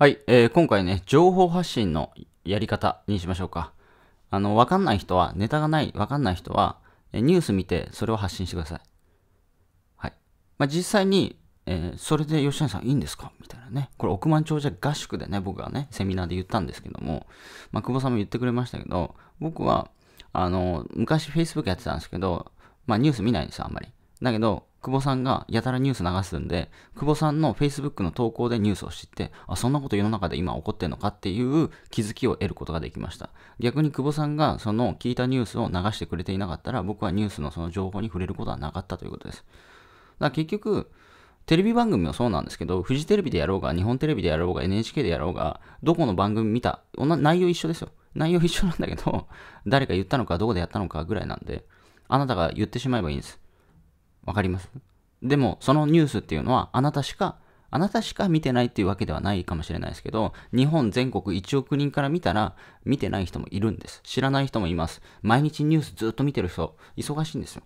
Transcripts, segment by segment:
はい、えー、今回ね、情報発信のやり方にしましょうか。あの、わかんない人は、ネタがない、わかんない人は、ニュース見て、それを発信してください。はい。まあ、実際に、えー、それで吉谷さんいいんですかみたいなね。これ、億万長者合宿でね、僕がね、セミナーで言ったんですけども、まあ、久保さんも言ってくれましたけど、僕は、あの、昔 Facebook やってたんですけど、まあ、ニュース見ないんですよ、あんまり。だけど、久保さんがやたらニュース流すんで、久保さんの Facebook の投稿でニュースを知って、あ、そんなこと世の中で今起こってんのかっていう気づきを得ることができました。逆に久保さんがその聞いたニュースを流してくれていなかったら、僕はニュースのその情報に触れることはなかったということです。だから結局、テレビ番組もそうなんですけど、フジテレビでやろうが、日本テレビでやろうが、NHK でやろうが、どこの番組見た、内容一緒ですよ。内容一緒なんだけど、誰が言ったのか、どこでやったのかぐらいなんで、あなたが言ってしまえばいいんです。わかりますでも、そのニュースっていうのは、あなたしか、あなたしか見てないっていうわけではないかもしれないですけど、日本全国1億人から見たら、見てない人もいるんです。知らない人もいます。毎日ニュースずっと見てる人、忙しいんですよ。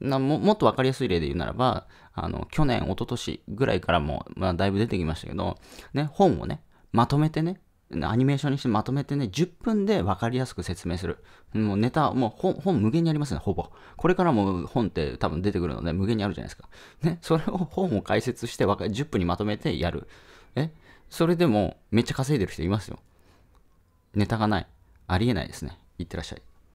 なももっと分かりやすい例で言うならば、あの去年、一昨年ぐらいからも、まあ、だいぶ出てきましたけど、ね、本をね、まとめてね、アニメーションにしてまとめてね、10分で分かりやすく説明する。もうネタ、もう本、本無限にありますね、ほぼ。これからも本って多分出てくるので、無限にあるじゃないですか。ね、それを本を解説して分か10分にまとめてやる。えそれでもめっちゃ稼いでる人いますよ。ネタがない。ありえないですね。いってらっしゃい。